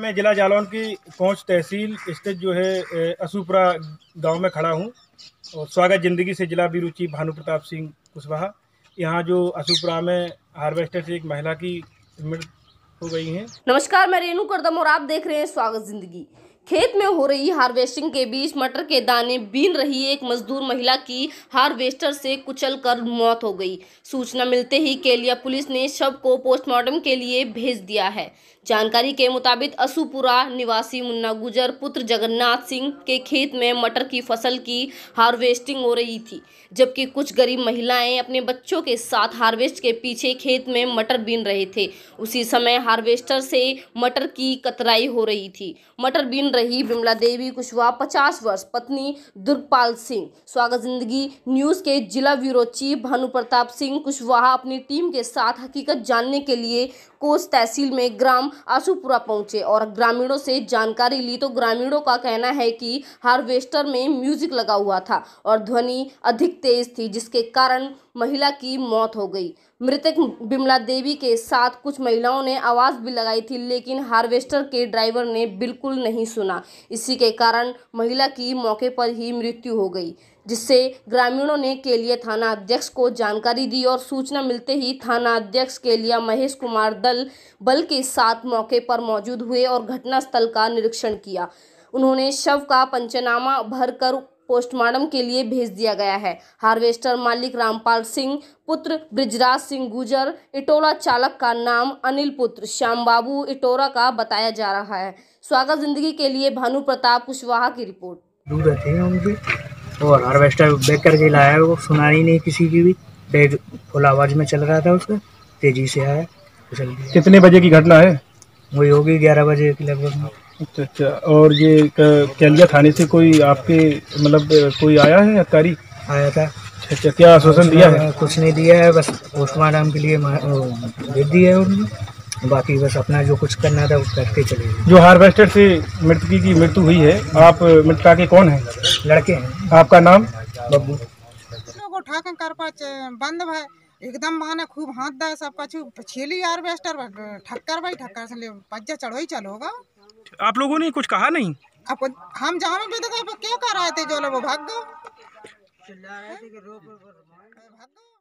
मैं जिला जालौन की पहुंच तहसील स्थित जो है असूपुरा गांव में खड़ा हूं और स्वागत जिंदगी से जिला बीरुचि भानु प्रताप सिंह कुशवाहा यहां जो असूपुरा में हार्वेस्टर से एक महिला की मृत हो गई है नमस्कार मैं रेणु करदम और आप देख रहे हैं स्वागत जिंदगी खेत में हो रही हार्वेस्टिंग के बीच मटर के दाने बीन रही एक मजदूर महिला की हार्वेस्टर से कुचल कर मौत हो गई सूचना मिलते ही केलिया पुलिस ने शव को पोस्टमार्टम के लिए भेज दिया है जानकारी के मुताबिक असुपुरा निवासी मुन्ना गुजर पुत्र जगन्नाथ सिंह के खेत में मटर की फसल की हार्वेस्टिंग हो रही थी जबकि कुछ गरीब महिलाएं अपने बच्चों के साथ हार्वेस्ट के पीछे खेत में मटर बीन रहे थे उसी समय हार्वेस्टर से मटर की कतराई हो रही थी मटर बीन रही विमला देवी कुशवाहा पचास वर्ष पत्नी दुर्गपाल सिंह स्वागत जिंदगी न्यूज के जिला ब्यूरो चीफ भानु प्रताप सिंह कुशवाहा अपनी टीम के साथ हकीकत जानने के लिए कोस तहसील में ग्राम आसूपुरा पहुंचे और ग्रामीणों से जानकारी ली तो ग्रामीणों का कहना है कि हार्वेस्टर में म्यूजिक लगा हुआ था और ध्वनि अधिक तेज थी जिसके कारण महिला की मौत हो गई मृतक बिमला देवी के साथ कुछ महिलाओं ने आवाज़ भी लगाई थी लेकिन हार्वेस्टर के ड्राइवर ने बिल्कुल नहीं सुना इसी के कारण महिला की मौके पर ही मृत्यु हो गई जिससे ग्रामीणों ने केलिया थाना अध्यक्ष को जानकारी दी और सूचना मिलते ही थाना अध्यक्ष केलिया महेश कुमार दल बल के साथ मौके पर मौजूद हुए और घटनास्थल का निरीक्षण किया उन्होंने शव का पंचनामा भरकर पोस्टमार्टम के लिए भेज दिया गया है हार्वेस्टर मालिक रामपाल सिंह पुत्र ब्रिजराज सिंह गुजर इटोला चालक का नाम अनिल पुत्र श्याम बाबू इटोरा का बताया जा रहा है स्वागत जिंदगी के लिए भानु प्रताप कुशवाहा की रिपोर्ट दूर थे उनकी और हार्वेस्टर बैक करके लाया है वो सुना ही नहीं किसी की भी तेज फुल आवाज में चल रहा था उसका तेजी से आया कितने बजे की घटना है वही होगी ग्यारह बजे के लगभग अच्छा अच्छा और ये कैलिया थाने से कोई आपके मतलब कोई आया है अधिकारी आया था अच्छा, अच्छा क्या आश्वासन दिया है कुछ नहीं दिया है बस पोस्टमार्टम के लिए भेज दिया है उन्होंने बाकी बस अपना जो कुछ करना था वो करके चले जो हार्वेस्टर से मृतकी की मृत्यु हुई है आप मृतका के कौन है लड़के हैं आपका नाम बब्बू उठा कर पाचे बंद भाई एकदम माने खूब हाथ दा सब कछु छेली यार वेस्टर ठक्कर भाई ठक्कर से पज्जा चढ़ो ही चलोगा आप लोगों ने कुछ कहा नहीं आप हम जाओ में तो क्या कर रहे थे जो लोग भाग गए